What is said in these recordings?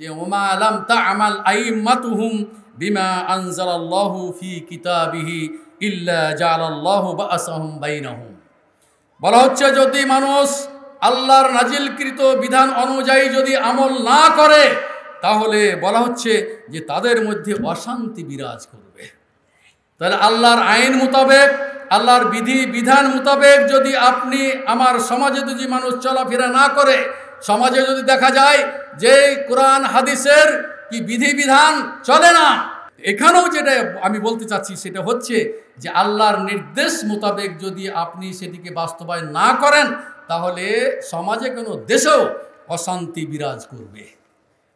যে ওমা আলাম তা আমাল কিতাবিহি ইল্লা বলা হচ্ছে যদি মানুষ আল্লাহর নাজিলকৃত বিধান অনুযায়ী যদি আমল না করে তাহলে বলা হচ্ছে যে তাদের মধ্যে অশান্তি বিরাজ করবে তাহলে আল্লাহর আইন মোতাবেক আল্লাহর বিধি বিধান মোতাবেক যদি আপনি আমার সমাজে যদি মানুষ চলাফেরা না করে সমাজে যদি দেখা যায় যে কোরআন হাদিসের কি বিধিবিধান চলে না এখানেও যেটা আমি বলতে চাচ্ছি সেটা হচ্ছে যে আল্লাহর নির্দেশ মোতাবেক যদি আপনি সেটিকে বাস্তবায়ন না করেন তাহলে সমাজে কোনো দেশেও অশান্তি বিরাজ করবে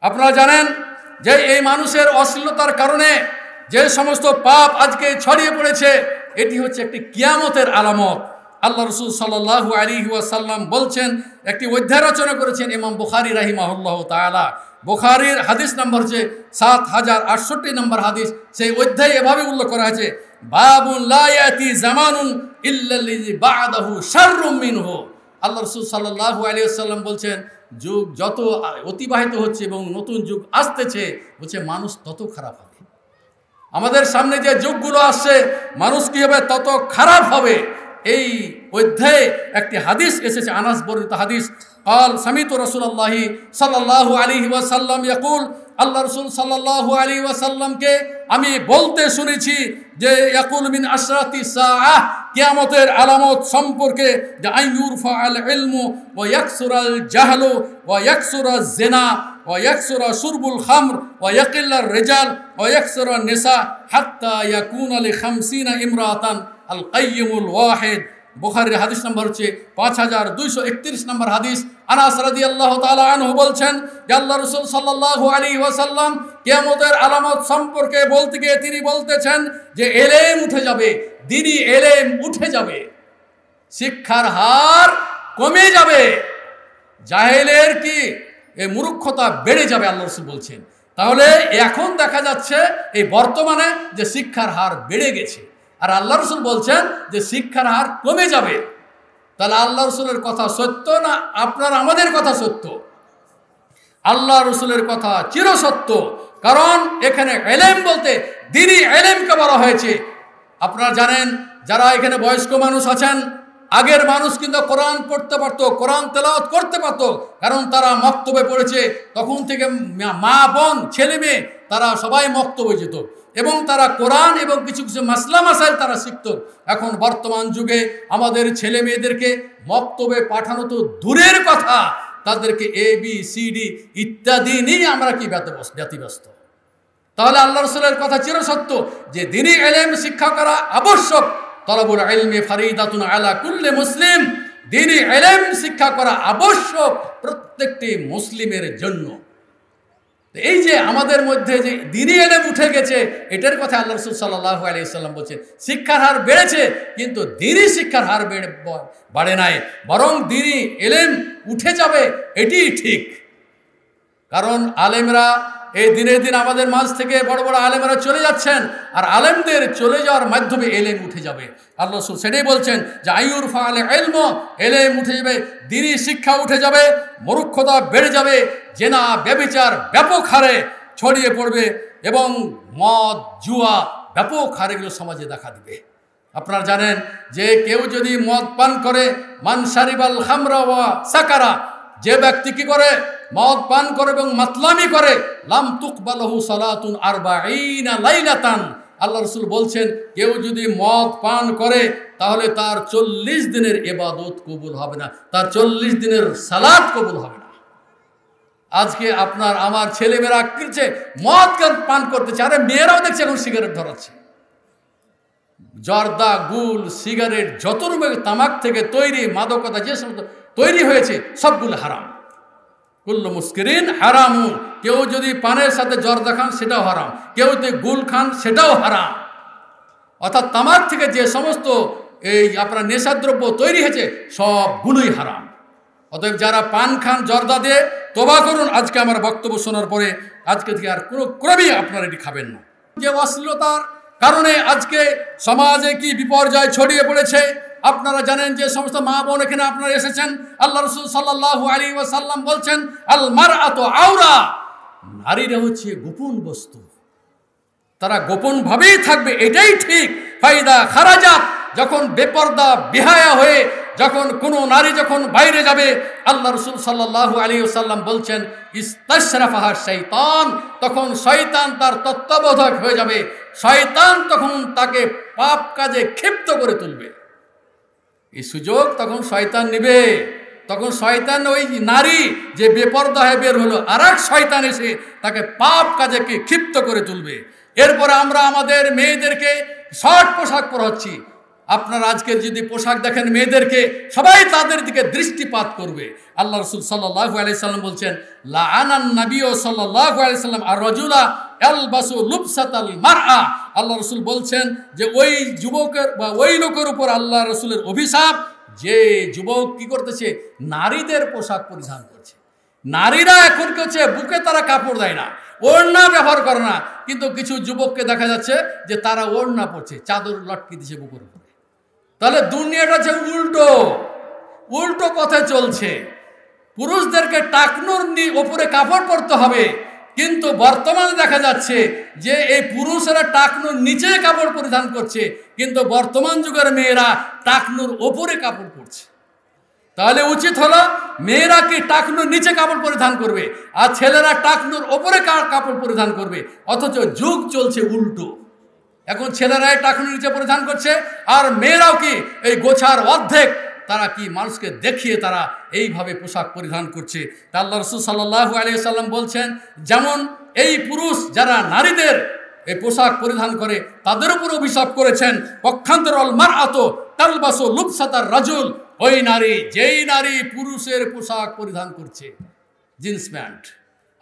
আপনারা জানেন যে এই মানুষের অশ্লীলতার কারণে যে সমস্ত পাপ আজকে ছড়িয়ে পড়েছে এটি হচ্ছে একটি কিয়ামতের আলামত আল্লাহ রসুল সাল্লাহ আলী ওয়াসাল্লাম বলছেন একটি অধ্যায় রচনা করেছেন ইমাম বুখারি রাহিমাহুল্লাহ তালা বুখারির হাদিস নম্বর যে সাত হাজার আটষট্টি নম্বর হাদিস সেই অধ্যায় এভাবে উল্লেখ করা হয়েছে বাবুল্লায়াতি জামানুন ইল্লাহু শারমিনহু আল্লাহ রসুল সাল্লাহ আলী আসাল্লাম বলছেন যুগ যত অতিবাহিত হচ্ছে এবং নতুন যুগ আসতেছে বলছে মানুষ তত খারাপ হবে আমাদের সামনে যে যুগগুলো আসছে মানুষ কী হবে তত খারাপ হবে এই অধ্যায়ে একটি হাদিস এসেছে আনাস বর্ণিত হাদিস قال سمعت رسول الله صلى الله عليه وسلم আল্লাহ রসুল সাল্লাহ আলী ওয়াসাল্লামকে আমি বলতে শুনেছি যে ইয়াকুল মিন আশরাতি সাহ কিয়ামতের আলামত সম্পর্কে যে আইনুর ফাল ইলমু ওয়া ইয়াকসুরাল জাহলু ও ইয়াকসুরা জেনা ও ইয়াকসুরা সুরবুল খামর ওয়া ইয়াকিল্লার রিজাল ওয়া ইয়াকসুরা নিসা হাত্তা ইয়াকুনা লি খামসিনা ইমরাতান আল কাইমুল ওয়াহেদ বোখারের হাদিস নম্বর হচ্ছে পাঁচ হাজার দুইশো একত্রিশ নম্বর হাদিস আনাস রাজি আল্লাহ আনহু বলছেন যে আল্লাহ রসুল সাল্লাহু আলী ওয়াসাল্লাম কেমতের আলামত সম্পর্কে বলতে গিয়ে তিনি বলতেছেন যে এলেম উঠে যাবে দিনই এলেম উঠে যাবে শিক্ষার হার কমে যাবে জাহেলের কি এই মূর্খতা বেড়ে যাবে আল্লাহ রসুল বলছেন তাহলে এখন দেখা যাচ্ছে এই বর্তমানে যে শিক্ষার হার বেড়ে গেছে আর আল্লাহ রসুল বলছেন যে শিক্ষার হার কমে যাবে তাহলে আল্লাহ রসুলের কথা সত্য না আপনার আমাদের কথা সত্য আল্লাহ রসুলের কথা চিরসত্য কারণ এখানে এলেম বলতে দিনই এলেমকে বলা হয়েছে আপনারা জানেন যারা এখানে বয়স্ক মানুষ আছেন আগের মানুষ কিন্তু কোরআন পড়তে পারত কোরআন তেলাওয়াত করতে পারত কারণ তারা মক্তবে পড়েছে তখন থেকে মা বোন ছেলে মেয়ে তারা সবাই মক্তবে যেত এবং তারা কোরআন এবং কিছু কিছু মাসলা মাসাইল তারা শিখত এখন বর্তমান যুগে আমাদের ছেলে মেয়েদেরকে মক্তবে পাঠানো তো দূরের কথা তাদেরকে এ বি সি ডি ইত্যাদি নিয়ে আমরা কি ব্যতিব্যস্ত তাহলে আল্লাহ রসুলের কথা চিরসত্য যে দিনই এলেম শিক্ষা করা আবশ্যক তলাবুল এলমে ফারিদাতুন আলা কুল্লে মুসলিম দিনই এলেম শিক্ষা করা আবশ্যক প্রত্যেকটি মুসলিমের জন্য এই যে আমাদের মধ্যে যে দিনই এলে উঠে গেছে এটার কথা আল্লাহ রসুল সাল্লাহ আলিয়াল্লাম বলছেন শিক্ষার হার বেড়েছে কিন্তু দিনই শিক্ষার হার বেড়ে বাড়ে নাই বরং দিনই এলেম উঠে যাবে এটি ঠিক কারণ আলেমরা এই দিনের দিন আমাদের মাঝ থেকে বড় বড় আলেমেরা চলে যাচ্ছেন আর আলেমদের চলে যাওয়ার মাধ্যমে এলেম উঠে যাবে আল্লাহ রসুল সেটাই বলছেন যে আয়ুর ফা আলে এলম এলেম উঠে যাবে দিনই শিক্ষা উঠে যাবে মরুক্ষতা বেড়ে যাবে জেনা ব্যবিচার ব্যাপক হারে ছড়িয়ে পড়বে এবং মদ জুয়া ব্যাপক হারে এগুলো সমাজে দেখা দিবে আপনারা জানেন যে কেউ যদি মদ পান করে মানসারিবাল হামরা ওয়া সাকারা যে ব্যক্তি কি করে মদ পান করে এবং মাতলামি করে লাম তুকবালহু সালাতুন আর লাইলাতান আল্লাহ রসুল বলছেন কেউ যদি মদ পান করে তাহলে তার চল্লিশ দিনের এবাদত কবুল হবে না তার চল্লিশ দিনের সালাদ কবুল হবে না আজকে আপনার আমার ছেলেমেয়েরা কিনছে মদ পান করতেছে আরে মেয়েরাও দেখছে এখন সিগারেট ধরাচ্ছে জর্দা গুল সিগারেট যত রূপে তামাক থেকে তৈরি মাদকতা যে সমস্ত তৈরি হয়েছে সবগুলো হারাম কুল্লু মুস্কিরিন হারামু কেউ যদি পানের সাথে জর্দা খান সেটাও হারাম কেউ যদি গুল খান সেটাও হারাম অর্থাৎ তামাক থেকে যে সমস্ত এই আপনার নেশাদ্রব্য তৈরি হয়েছে সবগুলোই হারাম অতএব যারা পান খান জর্দা দিয়ে তোবা করুন আজকে আমার বক্তব্য শোনার পরে আজকে থেকে আর কোনো ক্রমেই আপনারা এটি খাবেন না যে অশ্লীলতার কারণে আজকে সমাজে কি বিপর্যয় ছড়িয়ে পড়েছে আপনারা জানেন যে সমস্ত মা বোন এখানে আপনারা এসেছেন আল্লাহ রসুল সাল্লাহু আলী ওয়াসাল্লাম বলছেন আলমার আত আওরা নারীরা হচ্ছে গোপন বস্তু তারা গোপনভাবেই থাকবে এটাই ঠিক ফাইদা খারাজা যখন বেপর্দা বিহায়া হয়ে যখন কোনো নারী যখন বাইরে যাবে আল্লাহ রসুল সাল্লাহ আলী ওসাল্লাম বলছেন ইস্তাশরাফাহার শৈতান তখন শৈতান তার তত্ত্বাবধায়ক হয়ে যাবে শয়তান তখন তাকে পাপ কাজে ক্ষিপ্ত করে তুলবে এই সুযোগ তখন শয়তান নেবে তখন শয়তান ওই নারী যে বেপর্দা হয়ে বের হলো আর এক শয়তান এসে তাকে পাপ কাজে ক্ষিপ্ত করে তুলবে এরপরে আমরা আমাদের মেয়েদেরকে শর্ট পোশাক পরাচ্ছি আপনারা আজকের যদি পোশাক দেখেন মেয়েদেরকে সবাই তাদের দিকে দৃষ্টিপাত করবে আল্লাহ রসুল সাল্লাহ আলাইসাল্লাম বলছেন লা আনান নবী ও সাল্লাহ আলাইসাল্লাম সাল্লাম আর রজুলা এলবাসু লুবসাতাল মারআ আল্লাহ রসুল বলছেন যে ওই যুবকের বা ওই লোকের উপর আল্লাহ রসুলের অভিশাপ যে যুবক কি করতেছে নারীদের পোশাক পরিধান করছে নারীরা এখন কি হচ্ছে বুকে তারা কাপড় দেয় না ওড়না ব্যবহার করে না কিন্তু কিছু যুবককে দেখা যাচ্ছে যে তারা ওড়না পড়ছে চাদর লটকে দিছে বুকের উপরে তাহলে দুনিয়াটা যে উল্টো উল্টো পথে চলছে পুরুষদেরকে টাকনুর ওপরে কাপড় পরতে হবে কিন্তু বর্তমানে দেখা যাচ্ছে যে এই পুরুষেরা টাকনুর নিচে কাপড় পরিধান করছে কিন্তু বর্তমান যুগের মেয়েরা টাকনুর ওপরে কাপড় পরছে তাহলে উচিত হলো মেয়েরা কি টাকনুর নিচে কাপড় পরিধান করবে আর ছেলেরা টাকনুর ওপরে কাপড় পরিধান করবে অথচ যুগ চলছে উল্টো এখন ছেলেরাই টাকনুর নিচে পরিধান করছে আর মেয়েরাও কি এই গোছার অর্ধেক তারা কি মানুষকে দেখিয়ে তারা এইভাবে পোশাক পরিধান করছে তা আল্লাহ রসুল সাল্লাহু আলিয়া সাল্লাম বলছেন যেমন এই পুরুষ যারা নারীদের এই পোশাক পরিধান করে তাদের উপর অভিশাপ করেছেন পক্ষান্তর অলমার আত তালবাসো লুপসাতার রাজুল ওই নারী যেই নারী পুরুষের পোশাক পরিধান করছে জিন্স প্যান্ট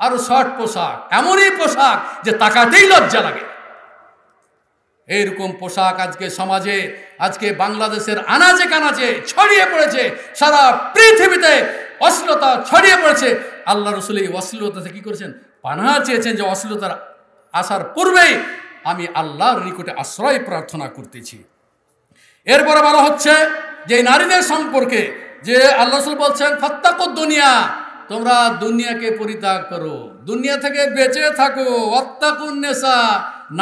আরও শর্ট পোশাক এমনই পোশাক যে তাকাতেই লজ্জা লাগে এইরকম পোশাক আজকে সমাজে আজকে বাংলাদেশের আনাজে কানাজে ছড়িয়ে পড়েছে সারা পৃথিবীতে অশ্লীলতা ছড়িয়ে পড়েছে আল্লাহ রসুল এই অশ্লীলতাতে কী করেছেন পানা চেয়েছেন যে অশ্লীলতার আসার পূর্বেই আমি আল্লাহর নিকটে আশ্রয় প্রার্থনা করতেছি এরপরে বলা হচ্ছে যে নারীদের সম্পর্কে যে আল্লাহ রসুল বলছেন ফত্তাক দুনিয়া তোমরা দুনিয়াকে পরিত্যাগ করো দুনিয়া থেকে বেঁচে থাকো অত্যাকুন্নেশা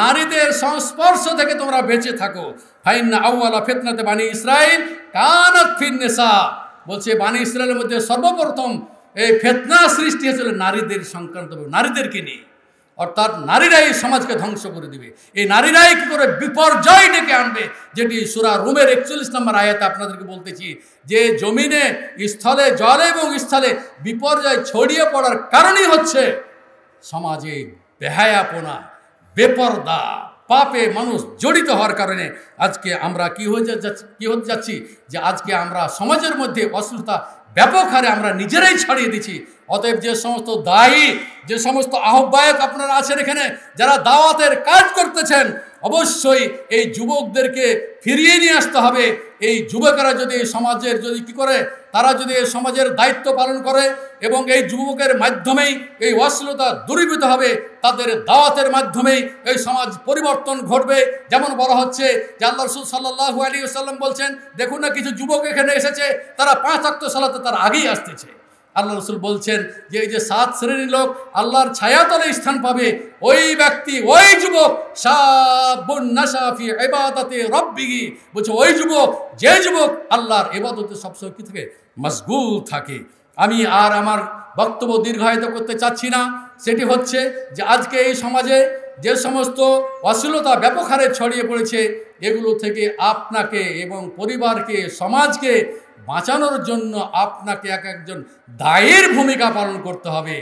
নারীদের সংস্পর্শ থেকে তোমরা বেঁচে থাকো ফাইন্না আউ্লা ফেতনাতে বাণী ইসরায়েল কানত ফিন্নেসা বলছে বাণী ইসরায়েলের মধ্যে সর্বপ্রথম এই ফেতনা সৃষ্টি হয়েছিল নারীদের সংক্রান্ত নারীদেরকে নিয়ে অর্থাৎ নারীরাই সমাজকে ধ্বংস করে দিবে এই নারীরাই কি করে বিপর্যয় ডেকে আনবে যেটি সুরা রুমের একচল্লিশ নম্বর আয়াতে আপনাদেরকে বলতেছি যে জমিনে স্থলে জলে এবং স্থলে বিপর্যয় ছড়িয়ে পড়ার কারণই হচ্ছে সমাজে বেহায়াপনা বেপর্দা পাপে মানুষ জড়িত হওয়ার কারণে আজকে আমরা কি হয়ে যাচ্ছি কী হতে যাচ্ছি যে আজকে আমরা সমাজের মধ্যে অসুস্থতা ব্যাপক হারে আমরা নিজেরাই ছাড়িয়ে দিচ্ছি অতএব যে সমস্ত দায়ী যে সমস্ত আহ্বায়ক আপনারা আছেন এখানে যারা দাওয়াতের কাজ করতেছেন অবশ্যই এই যুবকদেরকে ফিরিয়ে নিয়ে আসতে হবে এই যুবকেরা যদি এই সমাজের যদি কি করে তারা যদি এই সমাজের দায়িত্ব পালন করে এবং এই যুবকের মাধ্যমেই এই অশ্লীলতা দূরীভূত হবে তাদের দাওয়াতের মাধ্যমেই এই সমাজ পরিবর্তন ঘটবে যেমন বলা হচ্ছে যে আল্লাহ রসুল সাল্লাহু আলী সাল্লাম বলছেন দেখুন না কিছু যুবক এখানে এসেছে তারা পাঁচ আক্ত সালাতে তার আগেই আসতেছে আল্লাহ রসুল বলছেন যে এই যে সাত শ্রেণীর লোক আল্লাহর ছায়াতলে স্থান পাবে ওই ব্যক্তি ওই যুবক সাফি এবাদাতে রব্বিগি বলছে ওই যুবক যে যুবক আল্লাহর এবাদতে সবসময় কী থাকে মশগুল থাকে আমি আর আমার বক্তব্য দীর্ঘায়িত করতে চাচ্ছি না সেটি হচ্ছে যে আজকে এই সমাজে যে সমস্ত অশ্লীলতা ব্যাপক হারে ছড়িয়ে পড়েছে এগুলো থেকে আপনাকে এবং পরিবারকে সমাজকে বাঁচানোর জন্য আপনাকে এক একজন দায়ের ভূমিকা পালন করতে হবে